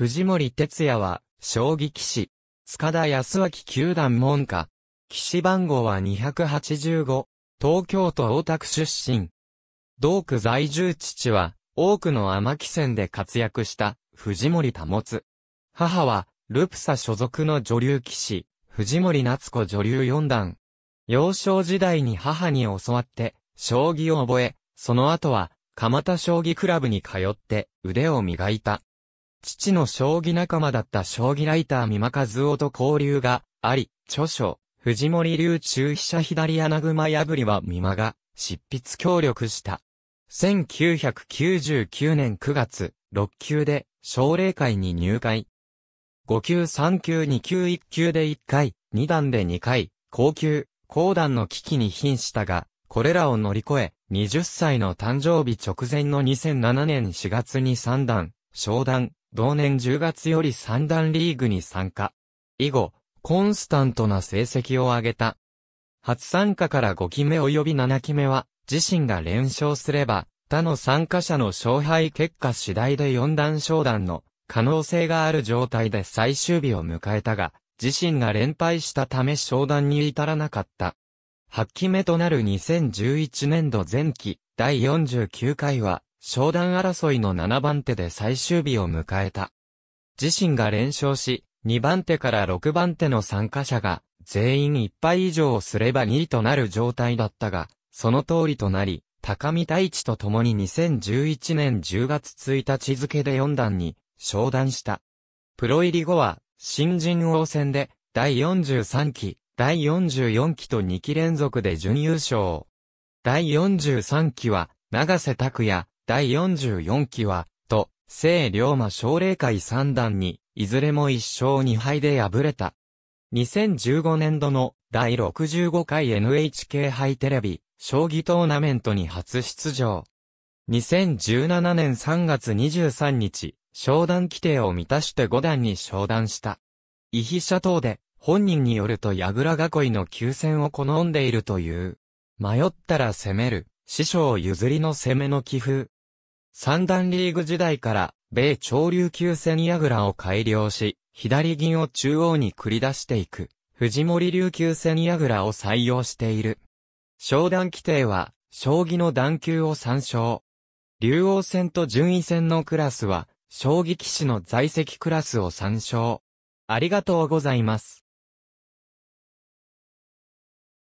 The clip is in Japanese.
藤森哲也は、将棋騎士。塚田康明球団門下。騎士番号は285。東京都大田区出身。同区在住父は、多くの天木戦で活躍した、藤森保。母は、ルプサ所属の女流騎士、藤森夏子女流四段。幼少時代に母に教わって、将棋を覚え、その後は、蒲田将棋クラブに通って、腕を磨いた。父の将棋仲間だった将棋ライター三間和夫と交流があり、著書、藤森流中飛車左穴熊破りは三間が執筆協力した。1999年9月、6級で奨励会に入会。5級3級2級1級で1回、2段で2回、高級、高段の危機に瀕したが、これらを乗り越え、20歳の誕生日直前の2007年4月に3段、商段、同年10月より三段リーグに参加。以後、コンスタントな成績を上げた。初参加から5期目及び7期目は、自身が連勝すれば、他の参加者の勝敗結果次第で4段昇段の可能性がある状態で最終日を迎えたが、自身が連敗したため昇段に至らなかった。8期目となる2011年度前期第49回は、商談争いの7番手で最終日を迎えた。自身が連勝し、2番手から6番手の参加者が、全員1敗以上をすれば2位となる状態だったが、その通りとなり、高見太一と共に2011年10月1日付で4段に、商談した。プロ入り後は、新人王戦で、第43期、第44期と2期連続で準優勝。第43期は、長瀬拓也、第44期は、と、聖龍馬奨励会三段に、いずれも1勝2敗で敗れた。2015年度の第65回 NHK 杯テレビ、将棋トーナメントに初出場。2017年3月23日、商談規定を満たして5段に商談した。伊比者等で、本人によると矢倉囲いの急戦を好んでいるという。迷ったら攻める、師匠譲りの攻めの寄付。三段リーグ時代から、米潮流級セニアグラを改良し、左銀を中央に繰り出していく、藤森琉球セニアグラを採用している。商談規定は、将棋の段級を参照。竜王戦と順位戦のクラスは、将棋騎士の在籍クラスを参照。ありがとうございます。